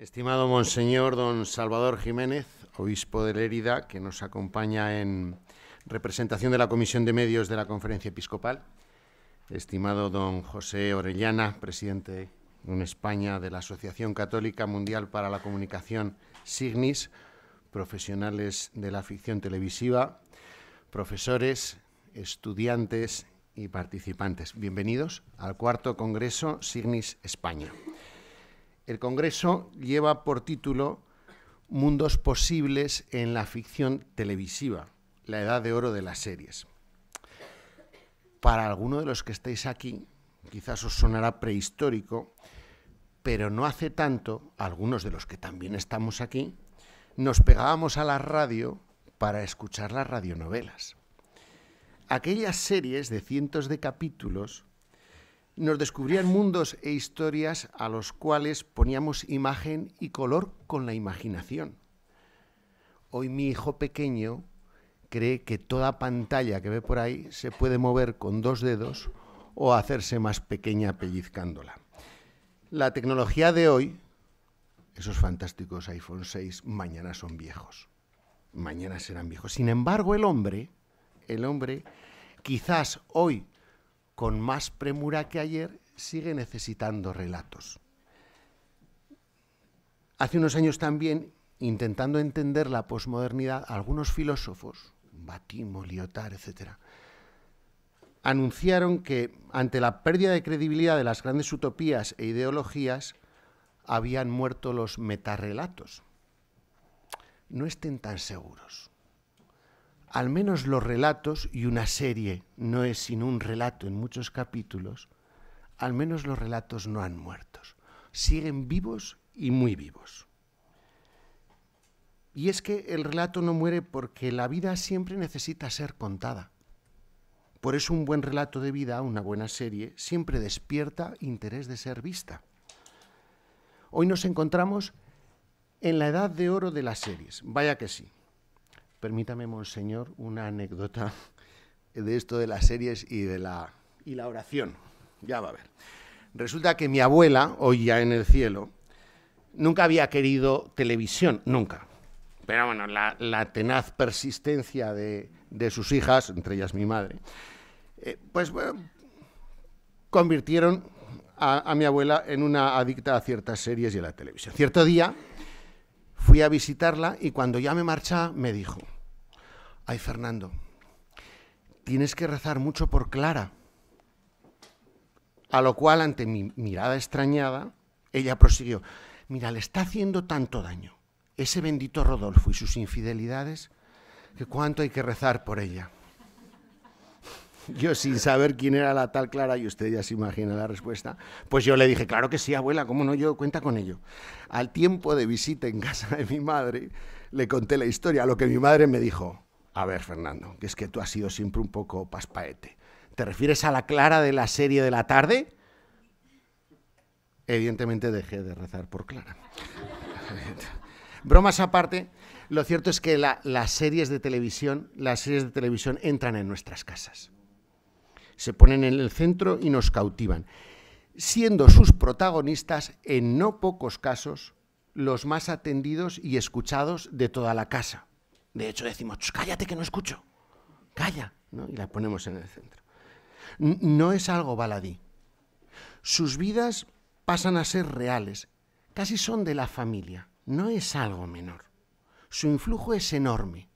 Estimado Monseñor Don Salvador Jiménez, obispo de Lérida, que nos acompaña en representación de la Comisión de Medios de la Conferencia Episcopal. Estimado Don José Orellana, presidente en España de la Asociación Católica Mundial para la Comunicación Signis, profesionales de la ficción televisiva, profesores, estudiantes y participantes. Bienvenidos al cuarto Congreso Signis España. El Congreso lleva por título Mundos posibles en la ficción televisiva, la edad de oro de las series. Para algunos de los que estáis aquí, quizás os sonará prehistórico, pero no hace tanto, algunos de los que también estamos aquí, nos pegábamos a la radio para escuchar las radionovelas. Aquellas series de cientos de capítulos nos descubrían mundos e historias a los cuales poníamos imagen y color con la imaginación. Hoy mi hijo pequeño cree que toda pantalla que ve por ahí se puede mover con dos dedos o hacerse más pequeña pellizcándola. La tecnología de hoy, esos fantásticos iPhone 6, mañana son viejos. Mañana serán viejos. Sin embargo, el hombre, el hombre, quizás hoy con más premura que ayer, sigue necesitando relatos. Hace unos años también, intentando entender la posmodernidad, algunos filósofos, Batimo, Lyotard, etc., anunciaron que ante la pérdida de credibilidad de las grandes utopías e ideologías, habían muerto los metarrelatos. No estén tan seguros al menos los relatos, y una serie no es sino un relato en muchos capítulos, al menos los relatos no han muerto, siguen vivos y muy vivos. Y es que el relato no muere porque la vida siempre necesita ser contada. Por eso un buen relato de vida, una buena serie, siempre despierta interés de ser vista. Hoy nos encontramos en la edad de oro de las series, vaya que sí, Permítame, Monseñor, una anécdota de esto de las series y de la, y la oración. Ya va a ver. Resulta que mi abuela, hoy ya en el cielo, nunca había querido televisión, nunca. Pero bueno, la, tenaz persistencia de, sus hijas, entre ellas mi madre, eh, pues bueno, convirtieron a, a mi abuela en una adicta a ciertas series y a la televisión. Cierto día, Fui a visitarla y cuando ya me marchaba me dijo, ay Fernando, tienes que rezar mucho por Clara. A lo cual, ante mi mirada extrañada, ella prosiguió, mira, le está haciendo tanto daño ese bendito Rodolfo y sus infidelidades, que cuánto hay que rezar por ella. yo sin saber quién era la tal Clara, y usted ya se imagina la respuesta, pues yo le dije, claro que sí, abuela, ¿cómo no? Yo cuenta con ello. Al tiempo de visita en casa de mi madre, le conté la historia, a lo que mi madre me dijo, a ver, Fernando, que es que tú has sido siempre un poco paspaete. ¿Te refieres a la Clara de la serie de la tarde? Evidentemente dejé de rezar por Clara. Bromas aparte, lo cierto es que las series de televisión, las series de televisión entran en nuestras casas se ponen en el centro y nos cautivan, siendo sus protagonistas en no pocos casos los más atendidos y escuchados de toda la casa. De hecho decimos, cállate que no escucho, calla, ¿no? y la ponemos en el centro. no es algo baladí. Sus vidas pasan a ser reales, casi son de la familia, no es algo menor. Su influjo es enorme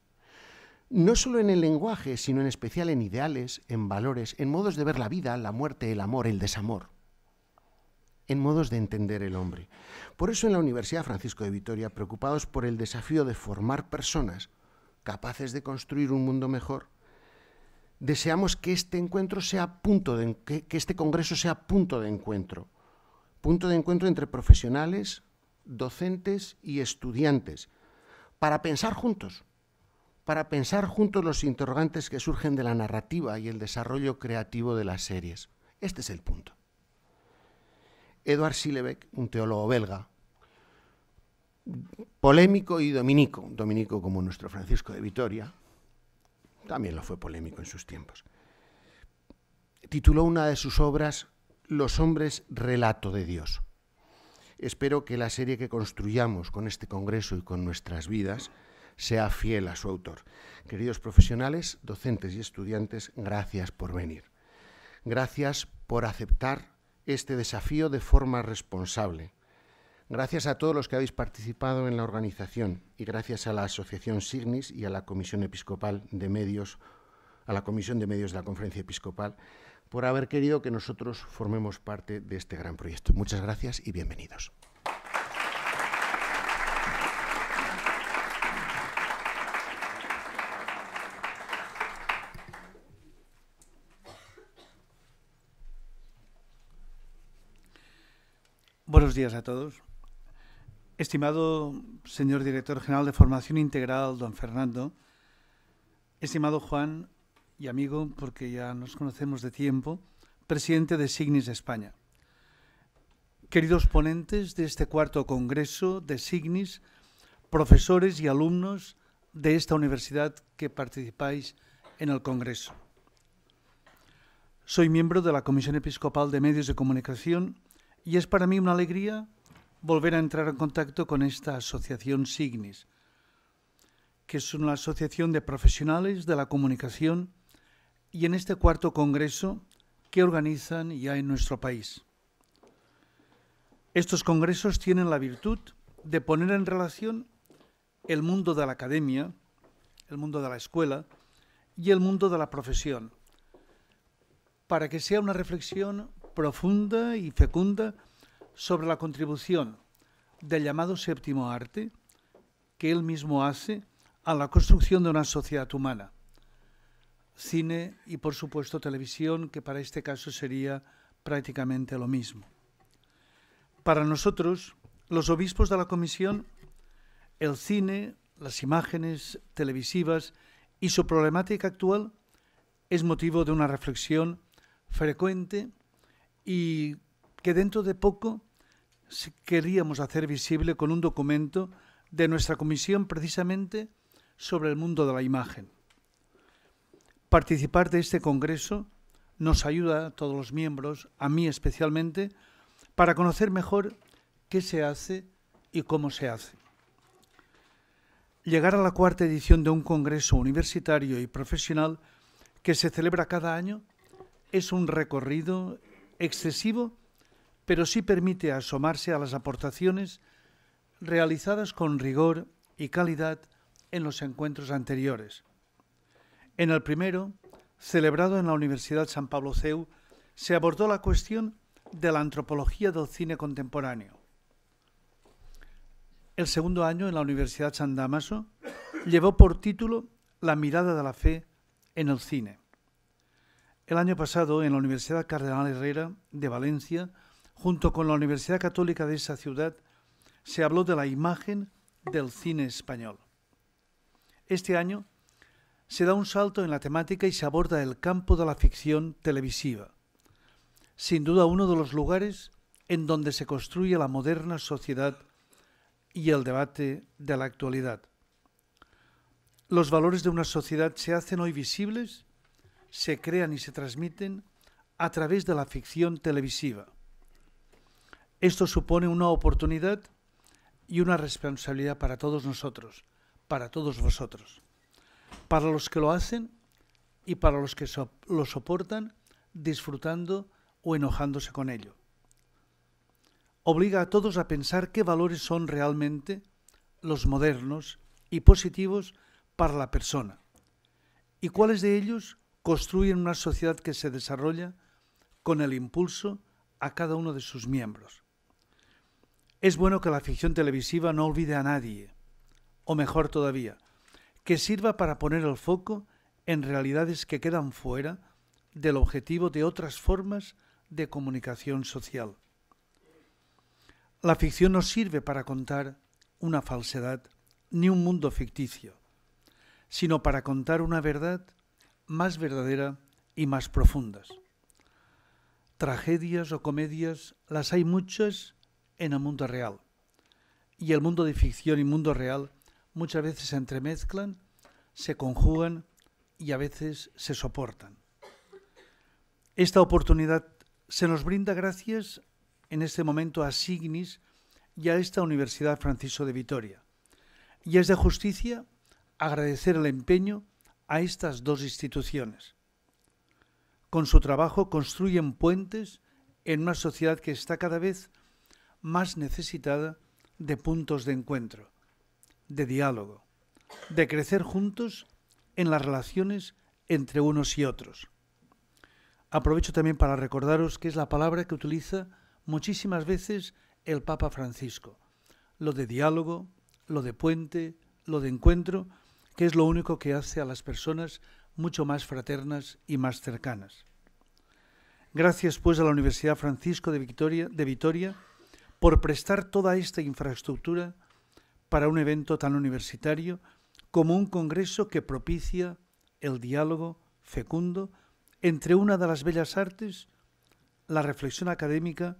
no solo en el lenguaje, sino en especial en ideales, en valores, en modos de ver la vida, la muerte, el amor, el desamor, en modos de entender el hombre. Por eso en la Universidad Francisco de Vitoria, preocupados por el desafío de formar personas capaces de construir un mundo mejor, deseamos que este encuentro sea punto de, que, que este congreso sea punto de encuentro, punto de encuentro entre profesionales, docentes y estudiantes, para pensar juntos, para pensar juntos los interrogantes que surgen de la narrativa y el desarrollo creativo de las series. Este es el punto. Eduard Silebeck, un teólogo belga, polémico y dominico, dominico como nuestro Francisco de Vitoria, también lo fue polémico en sus tiempos, tituló una de sus obras Los hombres relato de Dios. Espero que la serie que construyamos con este Congreso y con nuestras vidas sea fiel a su autor. Queridos profesionales, docentes y estudiantes, gracias por venir. Gracias por aceptar este desafío de forma responsable. Gracias a todos los que habéis participado en la organización y gracias a la Asociación Signis y a la Comisión Episcopal de Medios, a la Comisión de Medios de la Conferencia Episcopal, por haber querido que nosotros formemos parte de este gran proyecto. Muchas gracias y bienvenidos. Buenos días a todos. Estimado señor director general de Formación Integral, don Fernando, estimado Juan y amigo, porque ya nos conocemos de tiempo, presidente de Signis España. Queridos ponentes de este cuarto congreso de Signis, profesores y alumnos de esta universidad que participáis en el congreso. Soy miembro de la Comisión Episcopal de Medios de Comunicación y es para mí una alegría volver a entrar en contacto con esta asociación Signis, que es una asociación de profesionales de la comunicación y en este cuarto congreso que organizan ya en nuestro país. Estos congresos tienen la virtud de poner en relación el mundo de la academia, el mundo de la escuela y el mundo de la profesión, para que sea una reflexión profunda y fecunda sobre la contribución del llamado séptimo arte que él mismo hace a la construcción de una sociedad humana. Cine y, por supuesto, televisión, que para este caso sería prácticamente lo mismo. Para nosotros, los obispos de la Comisión, el cine, las imágenes televisivas y su problemática actual es motivo de una reflexión frecuente y que dentro de poco queríamos hacer visible con un documento de nuestra comisión precisamente sobre el mundo de la imagen. Participar de este congreso nos ayuda a todos los miembros, a mí especialmente, para conocer mejor qué se hace y cómo se hace. Llegar a la cuarta edición de un congreso universitario y profesional que se celebra cada año es un recorrido excesivo, pero sí permite asomarse a las aportaciones realizadas con rigor y calidad en los encuentros anteriores. En el primero, celebrado en la Universidad San Pablo CEU, se abordó la cuestión de la antropología del cine contemporáneo. El segundo año en la Universidad San Damaso llevó por título La mirada de la fe en el cine. El año pasado, en la Universidad Cardenal Herrera de Valencia, junto con la Universidad Católica de esa ciudad, se habló de la imagen del cine español. Este año se da un salto en la temática y se aborda el campo de la ficción televisiva, sin duda uno de los lugares en donde se construye la moderna sociedad y el debate de la actualidad. Los valores de una sociedad se hacen hoy visibles se crean y se transmiten a través de la ficción televisiva. Esto supone una oportunidad y una responsabilidad para todos nosotros, para todos vosotros, para los que lo hacen y para los que lo soportan disfrutando o enojándose con ello. Obliga a todos a pensar qué valores son realmente los modernos y positivos para la persona y cuáles de ellos construyen una sociedad que se desarrolla con el impulso a cada uno de sus miembros. Es bueno que la ficción televisiva no olvide a nadie, o mejor todavía, que sirva para poner el foco en realidades que quedan fuera del objetivo de otras formas de comunicación social. La ficción no sirve para contar una falsedad ni un mundo ficticio, sino para contar una verdad más verdadera y más profundas. Tragedias o comedias las hay muchas en el mundo real. Y el mundo de ficción y mundo real muchas veces se entremezclan, se conjugan y a veces se soportan. Esta oportunidad se nos brinda gracias en este momento a Signis y a esta Universidad Francisco de Vitoria. Y es de justicia agradecer el empeño a estas dos instituciones. Con su trabajo construyen puentes en una sociedad que está cada vez más necesitada de puntos de encuentro, de diálogo, de crecer juntos en las relaciones entre unos y otros. Aprovecho también para recordaros que es la palabra que utiliza muchísimas veces el Papa Francisco, lo de diálogo, lo de puente, lo de encuentro, que es lo único que hace a las personas mucho más fraternas y más cercanas. Gracias pues a la Universidad Francisco de, de Vitoria por prestar toda esta infraestructura para un evento tan universitario como un congreso que propicia el diálogo fecundo entre una de las bellas artes, la reflexión académica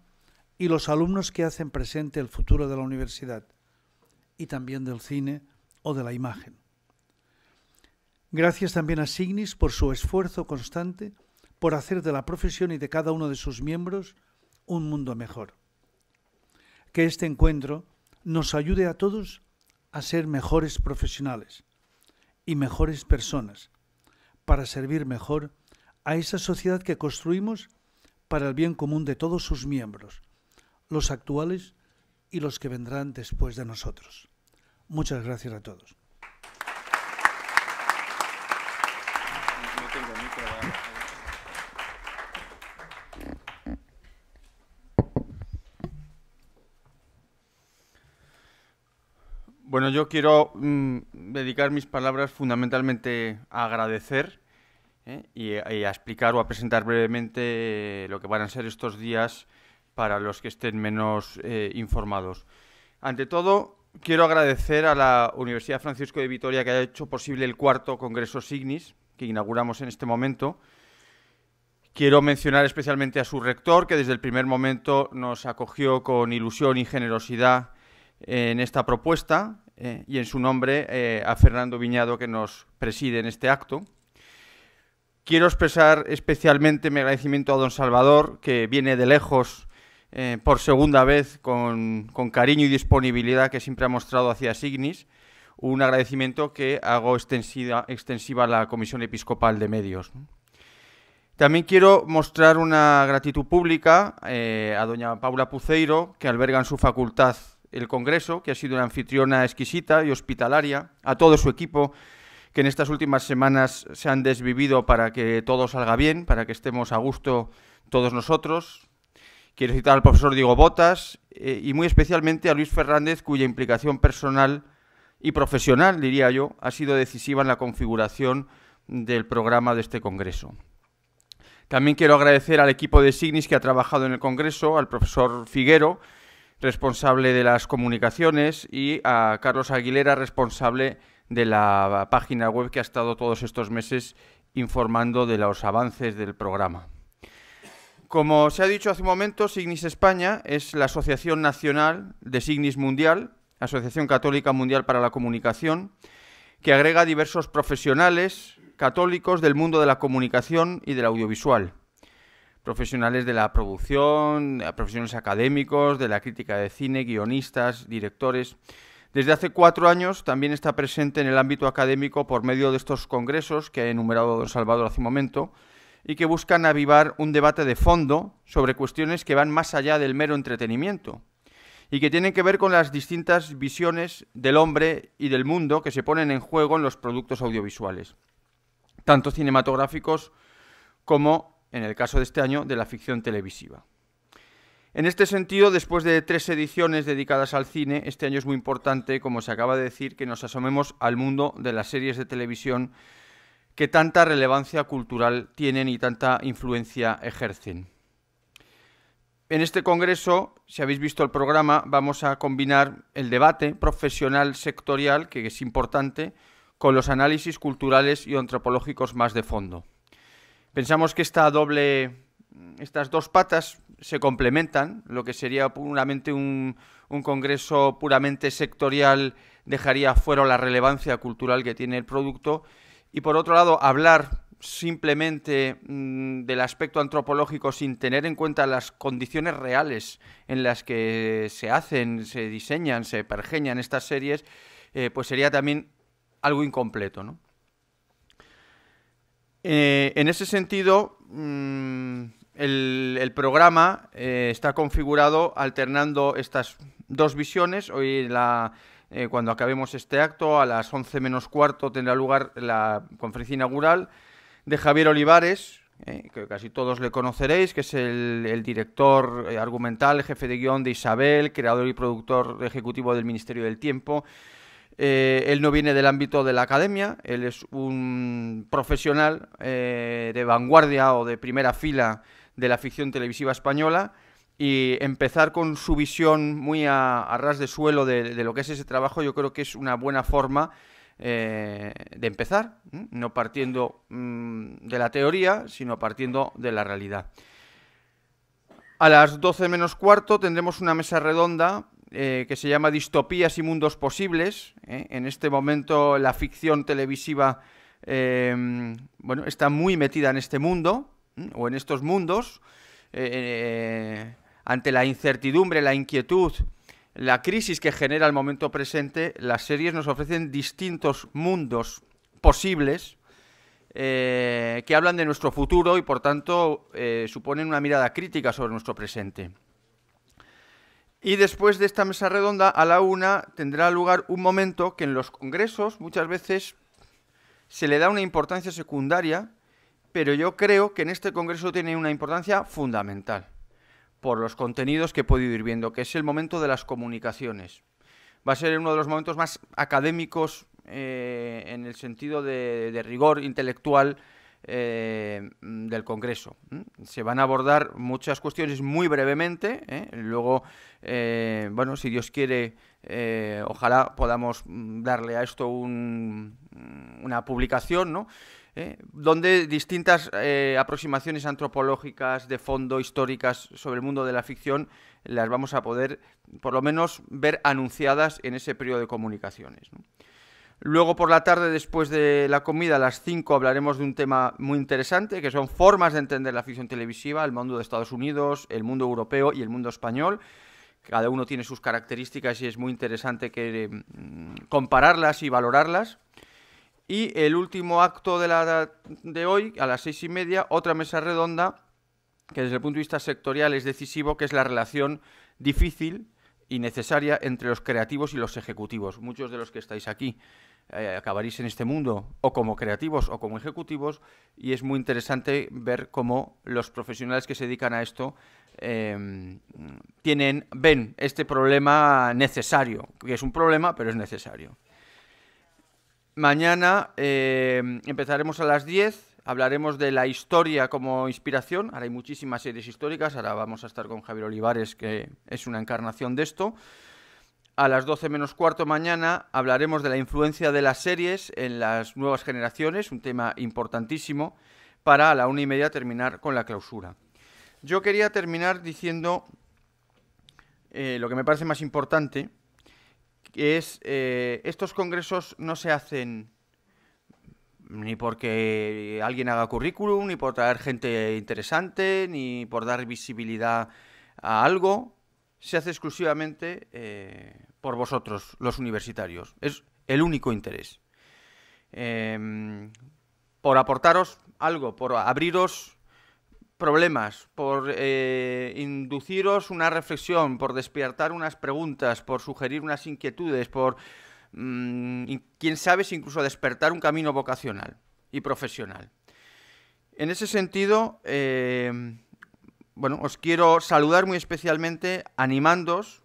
y los alumnos que hacen presente el futuro de la universidad y también del cine o de la imagen. Gracias también a Signis por su esfuerzo constante por hacer de la profesión y de cada uno de sus miembros un mundo mejor. Que este encuentro nos ayude a todos a ser mejores profesionales y mejores personas para servir mejor a esa sociedad que construimos para el bien común de todos sus miembros, los actuales y los que vendrán después de nosotros. Muchas gracias a todos. Bueno, yo quiero mm, dedicar mis palabras fundamentalmente a agradecer ¿eh? y, a explicar o a presentar brevemente eh, lo que van a ser estos días para los que estén menos eh, informados. Ante todo, quiero agradecer a la Universidad Francisco de Vitoria que ha hecho posible el cuarto Congreso Signis, que inauguramos en este momento. Quiero mencionar especialmente a su rector, que desde el primer momento nos acogió con ilusión y generosidad en esta propuesta eh, y en su nombre eh, a Fernando Viñado que nos preside en este acto. Quiero expresar especialmente mi agradecimiento a don Salvador, que viene de lejos eh, por segunda vez con, cariño y disponibilidad que siempre ha mostrado hacia Signis. Un agradecimiento que hago extensiva, extensiva a la Comisión Episcopal de Medios. También quiero mostrar una gratitud pública a doña Paula Puceiro, que alberga en su facultad el Congreso, que ha sido una anfitriona exquisita y hospitalaria, a todo su equipo, que en estas últimas semanas se han desvivido para que todo salga bien, para que estemos a gusto todos nosotros. Quiero citar al profesor Diego Botas eh, y muy especialmente a Luis Fernández, cuya implicación personal y profesional, diría yo, ha sido decisiva en la configuración del programa de este Congreso. También quiero agradecer al equipo de Signis que ha trabajado en el Congreso, al profesor Figuero, responsable de las comunicaciones, y a Carlos Aguilera, responsable de la página web que ha estado todos estos meses informando de los avances del programa. Como se ha dicho hace un momento, Signis España es la Asociación Nacional de Signis Mundial, Asociación Católica Mundial para la Comunicación, que agrega diversos profesionales católicos del mundo de la comunicación y del audiovisual profesionales de la producción, eh, profesionales académicos, de la crítica de cine, guionistas, directores. Desde hace cuatro años también está presente en el ámbito académico por medio de estos congresos que ha enumerado don Salvador hace un momento y que buscan avivar un debate de fondo sobre cuestiones que van más allá del mero entretenimiento y que tienen que ver con las distintas visiones del hombre y del mundo que se ponen en juego en los productos audiovisuales, tanto cinematográficos como en el caso de este año, de la ficción televisiva. En este sentido, después de tres ediciones dedicadas al cine, este año es muy importante, como se acaba de decir, que nos asomemos al mundo de las series de televisión que tanta relevancia cultural tienen y tanta influencia ejercen. En este congreso, si habéis visto el programa, vamos a combinar el debate profesional sectorial, que es importante, con los análisis culturales y antropológicos más de fondo. Pensamos que esta doble, estas dos patas se complementan, lo que sería puramente un, congreso puramente sectorial dejaría fuera la relevancia cultural que tiene el producto y por otro lado hablar simplemente mm, del aspecto antropológico sin tener en cuenta las condiciones reales en las que se hacen, se diseñan, se pergeñan estas series, eh, pues sería también algo incompleto, ¿no? Eh, en ese sentido, mm, el, programa eh, está configurado alternando estas dos visiones. Hoy eh, cuando acabemos este acto, a las 11 menos cuarto, tendrá lugar la conferencia inaugural de Javier Olivares, que casi todos le conoceréis, que es el, director argumental, jefe de guión de Isabel, creador y productor ejecutivo del Ministerio del Tiempo. Eh, él no viene del ámbito de la academia, él es un profesional eh, de vanguardia o de primera fila de la ficción televisiva española y empezar con su visión muy a, ras de suelo de, lo que es ese trabajo yo creo que es una buena forma eh, de empezar, no partiendo mm, de la teoría, sino partiendo de la realidad. A las 12 menos cuarto tendremos una mesa redonda eh, que se llama Distopías y Mundos Posibles. ¿eh? En este momento la ficción televisiva eh, está muy metida en este mundo o en estos mundos. ante la incertidumbre, la inquietud, la crisis que genera el momento presente, las series nos ofrecen distintos mundos posibles que hablan de nuestro futuro y por tanto suponen una mirada crítica sobre nuestro presente. Y después de esta mesa redonda, a la una, tendrá lugar un momento que en los congresos muchas veces se le da una importancia secundaria, pero yo creo que en este congreso tiene una importancia fundamental por los contenidos que he podido ir viendo, que es el momento de las comunicaciones. Va a ser uno de los momentos más académicos eh, en el sentido de rigor intelectual eh, mm, del Congreso. Se van a abordar muchas cuestiones muy brevemente. ¿eh? Luego, eh, bueno, si Dios quiere, ojalá podamos mm, darle a esto mm, una publicación, ¿no? donde distintas aproximaciones antropológicas de fondo históricas sobre el mundo de la ficción las vamos a poder, por lo menos, ver anunciadas en ese periodo de comunicaciones. Luego por la tarde, después de la comida, a las 5 hablaremos de un tema muy interesante, que son formas de entender la ficción televisiva, el mundo de Estados Unidos, el mundo europeo y el mundo español. Cada uno tiene sus características y es muy interesante que, eh, compararlas y valorarlas. Y el último acto de, la, de hoy, a las seis y media, otra mesa redonda, que desde el punto de vista sectorial es decisivo, que es la relación difícil y necesaria entre los creativos y los ejecutivos. Muchos de los que estáis aquí eh, acabaréis en este mundo o como creativos o como ejecutivos y es muy interesante ver cómo los profesionales que se dedican a esto em, tienen, ven este problema necesario, que es un problema pero es necesario. Mañana em, empezaremos a las 10 hablaremos de la historia como inspiración. Ahora hay muchísimas series históricas, ahora vamos a estar con Javier Olivares, que es una encarnación de esto. A las 12 menos cuarto mañana hablaremos de la influencia de las series en las nuevas generaciones, un tema importantísimo, para a la una y media terminar con la clausura. Yo quería terminar diciendo eh, lo que me parece más importante, que es eh, estos congresos no se hacen ni porque alguien haga currículum, ni por traer gente interesante, ni por dar visibilidad a algo. Se hace exclusivamente eh, por vosotros, los universitarios. Es el único interés. Em, por aportaros algo, por abriros problemas, por eh, induciros una reflexión, por despiertar unas preguntas, por sugerir unas inquietudes, por Mm, quién sabe si incluso despertar un camino vocacional y profesional. En ese sentido, eh, bueno, os quiero saludar muy especialmente animándoos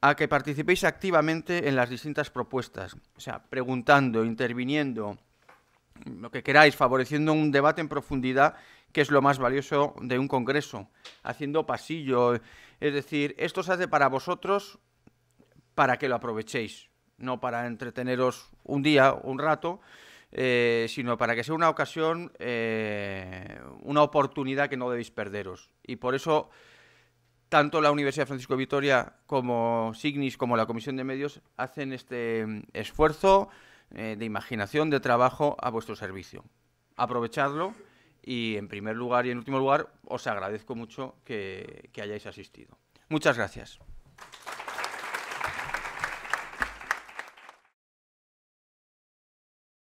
a que participéis activamente en las distintas propuestas, o sea, preguntando, interviniendo, lo que queráis, favoreciendo un debate en profundidad, que es lo más valioso de un congreso, haciendo pasillo, es decir, esto se hace para vosotros para que lo aprovechéis no para entreteneros un día, un rato, eh, sino para que sea una ocasión, eh, una oportunidad que no debéis perderos. Y por eso, tanto la Universidad Francisco Vitoria como Signis, como la Comisión de Medios, hacen este mm, esfuerzo eh, de imaginación, de trabajo a vuestro servicio. Aprovechadlo y, en primer lugar y en último lugar, os agradezco mucho que hayáis asistido. Muchas gracias.